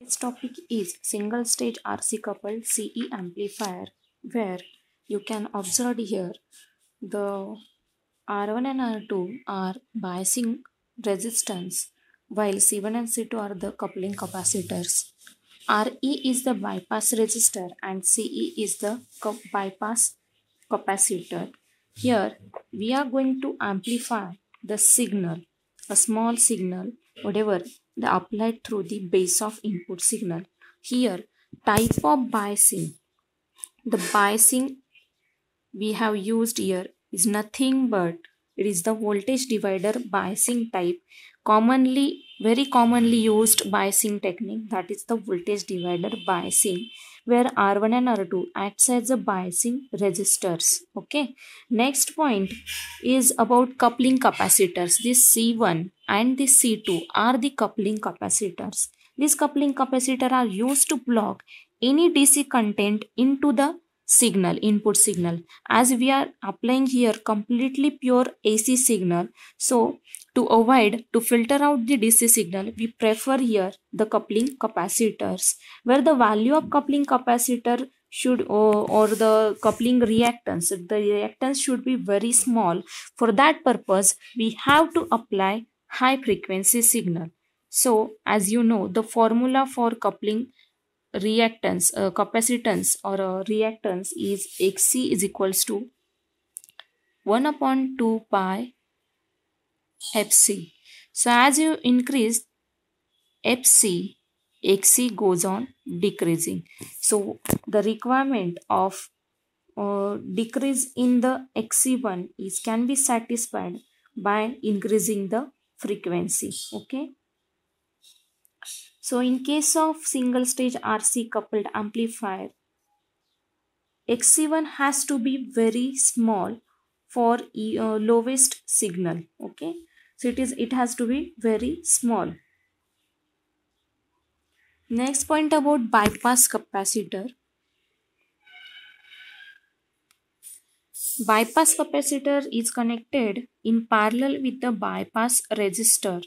This topic is single stage RC coupled CE amplifier where you can observe here the R1 and R2 are biasing resistance while C1 and C2 are the coupling capacitors. RE is the bypass resistor and CE is the bypass capacitor. Here we are going to amplify the signal a small signal, whatever, the applied through the base of input signal. Here, type of biasing. The biasing we have used here is nothing but it is the voltage divider biasing type, commonly, very commonly used biasing technique that is the voltage divider biasing where R1 and R2 acts as a biasing resistors. Okay. Next point is about coupling capacitors. This C1 and this C2 are the coupling capacitors. These coupling capacitor are used to block any DC content into the signal input signal as we are applying here completely pure AC signal so to avoid to filter out the DC signal we prefer here the coupling capacitors where the value of coupling capacitor should or, or the coupling reactance the reactance should be very small for that purpose we have to apply high frequency signal so as you know the formula for coupling reactance, uh, capacitance or a uh, reactance is Xc is equals to 1 upon 2 pi Fc. So as you increase Fc, Xc goes on decreasing. So the requirement of uh, decrease in the Xc1 is can be satisfied by increasing the frequency. Okay. So in case of single stage RC coupled amplifier, XC1 has to be very small for e, uh, lowest signal. Okay. So it is it has to be very small. Next point about bypass capacitor. Bypass capacitor is connected in parallel with the bypass resistor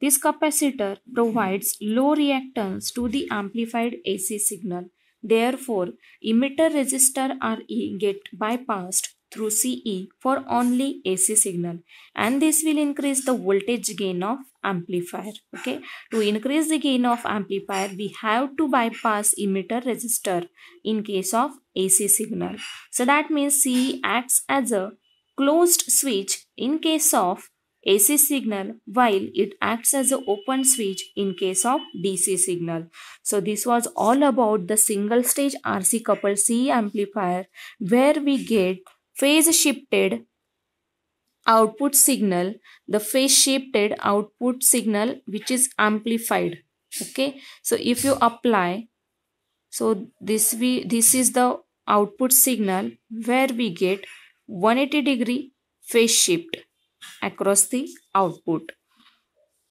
this capacitor provides low reactance to the amplified AC signal. Therefore, emitter resistor Re get bypassed through CE for only AC signal and this will increase the voltage gain of amplifier. Okay, to increase the gain of amplifier we have to bypass emitter resistor in case of AC signal. So that means CE acts as a closed switch in case of AC signal while it acts as an open switch in case of DC signal. So this was all about the single stage RC coupled CE amplifier where we get phase shifted output signal, the phase shifted output signal which is amplified. Okay, so if you apply, so this we this is the output signal where we get 180 degree phase shift across the output.